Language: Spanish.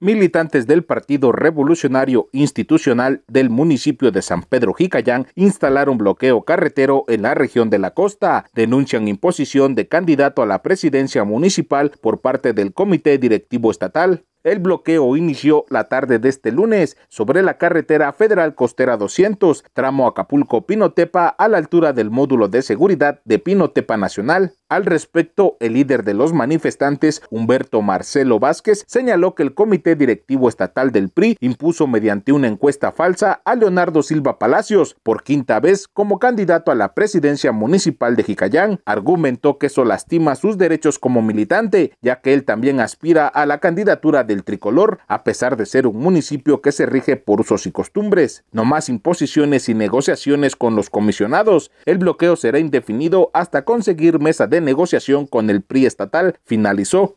Militantes del Partido Revolucionario Institucional del municipio de San Pedro Jicayán instalaron bloqueo carretero en la región de la costa. Denuncian imposición de candidato a la presidencia municipal por parte del Comité Directivo Estatal. El bloqueo inició la tarde de este lunes sobre la carretera Federal Costera 200, tramo Acapulco-Pinotepa, a la altura del módulo de seguridad de Pinotepa Nacional. Al respecto, el líder de los manifestantes, Humberto Marcelo Vázquez, señaló que el Comité Directivo Estatal del PRI impuso mediante una encuesta falsa a Leonardo Silva Palacios por quinta vez como candidato a la presidencia municipal de Jicayán. Argumentó que eso lastima sus derechos como militante, ya que él también aspira a la candidatura de tricolor, a pesar de ser un municipio que se rige por usos y costumbres. No más imposiciones y negociaciones con los comisionados. El bloqueo será indefinido hasta conseguir mesa de negociación con el PRI estatal, finalizó